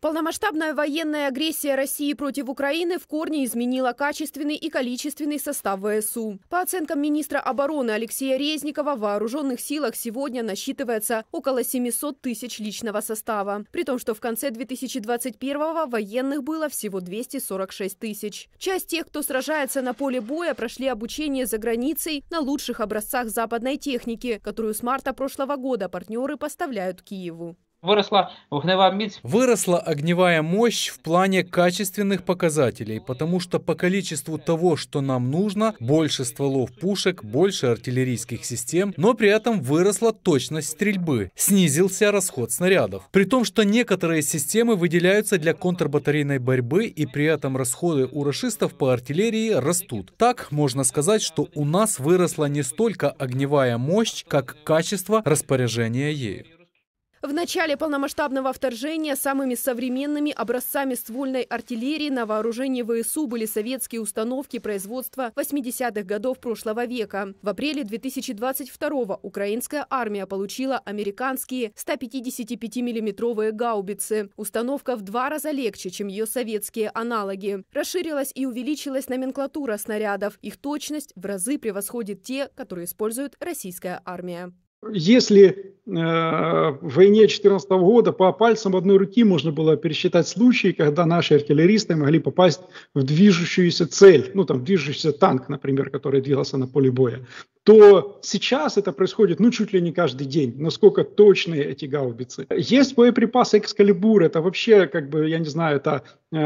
Полномасштабная военная агрессия России против Украины в корне изменила качественный и количественный состав ВСУ. По оценкам министра обороны Алексея Резникова, в вооруженных силах сегодня насчитывается около 700 тысяч личного состава. При том, что в конце 2021-го военных было всего 246 тысяч. Часть тех, кто сражается на поле боя, прошли обучение за границей на лучших образцах западной техники, которую с марта прошлого года партнеры поставляют Киеву. Выросла огневая мощь. Выросла огневая мощь в плане качественных показателей, потому что по количеству того, что нам нужно, больше стволов пушек, больше артиллерийских систем, но при этом выросла точность стрельбы, снизился расход снарядов. При том, что некоторые системы выделяются для контрбатарейной борьбы, и при этом расходы у рашистов по артиллерии растут. Так, можно сказать, что у нас выросла не столько огневая мощь, как качество распоряжения ею. В начале полномасштабного вторжения самыми современными образцами ствольной артиллерии на вооружении ВСУ были советские установки производства 80-х годов прошлого века. В апреле 2022 украинская армия получила американские 155 миллиметровые гаубицы. Установка в два раза легче, чем ее советские аналоги. Расширилась и увеличилась номенклатура снарядов. Их точность в разы превосходит те, которые использует российская армия. Если Э, войне 2014 года по пальцам одной руки можно было пересчитать случаи, когда наши артиллеристы могли попасть в движущуюся цель, ну там движущийся танк, например, который двигался на поле боя, то сейчас это происходит ну чуть ли не каждый день, насколько точные эти гаубицы. Есть боеприпасы Экскалибур, это вообще как бы, я не знаю, это э,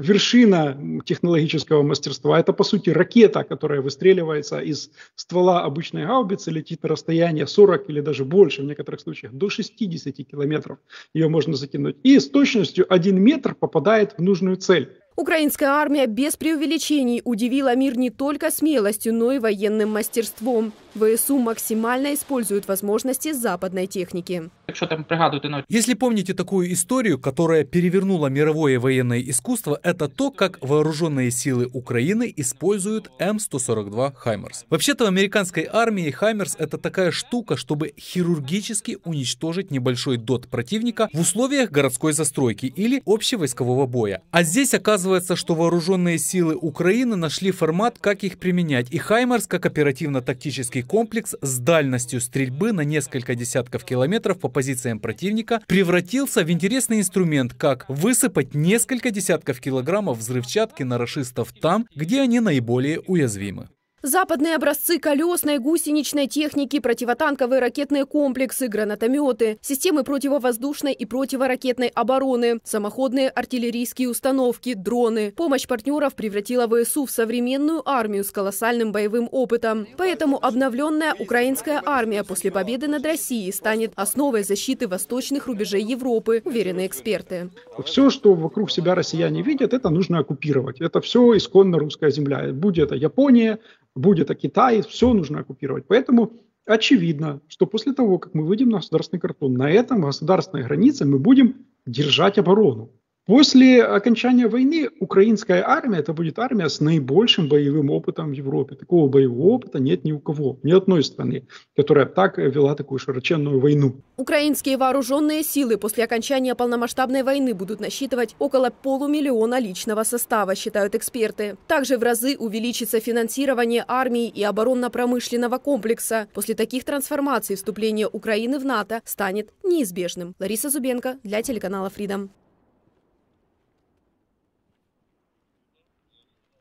вершина технологического мастерства, это по сути ракета, которая выстреливается из ствола обычной гаубицы, летит на расстояние 40 или даже больше, больше в некоторых случаях, до 60 километров ее можно закинуть. И с точностью 1 метр попадает в нужную цель. Украинская армия без преувеличений удивила мир не только смелостью, но и военным мастерством. ВСУ максимально используют возможности западной техники. Если помните такую историю, которая перевернула мировое военное искусство, это то, как вооруженные силы Украины используют М142 «Хаймерс». Вообще-то в американской армии «Хаймерс» — это такая штука, чтобы хирургически уничтожить небольшой дот противника в условиях городской застройки или общевойскового боя. А здесь оказывается Оказывается, что вооруженные силы Украины нашли формат, как их применять. И «Хаймерс» как оперативно-тактический комплекс с дальностью стрельбы на несколько десятков километров по позициям противника превратился в интересный инструмент, как высыпать несколько десятков килограммов взрывчатки на расистов там, где они наиболее уязвимы. Западные образцы колесной, гусеничной техники, противотанковые ракетные комплексы, гранатометы, системы противовоздушной и противоракетной обороны, самоходные артиллерийские установки, дроны. Помощь партнеров превратила ВСУ в современную армию с колоссальным боевым опытом. Поэтому обновленная украинская армия после победы над Россией станет основой защиты восточных рубежей Европы, уверены эксперты. Все, что вокруг себя россияне видят, это нужно оккупировать. Это все исконно русская земля. Будь это Япония, будет, а Китай, все нужно оккупировать. Поэтому очевидно, что после того, как мы выйдем на государственный картон, на этом государственной границе мы будем держать оборону. После окончания войны украинская армия, это будет армия с наибольшим боевым опытом в Европе. Такого боевого опыта нет ни у кого, ни одной страны, которая так вела такую широченную войну. Украинские вооруженные силы после окончания полномасштабной войны будут насчитывать около полумиллиона личного состава, считают эксперты. Также в разы увеличится финансирование армии и оборонно-промышленного комплекса. После таких трансформаций вступление Украины в НАТО станет неизбежным. Лариса Зубенко для телеканала Freedom.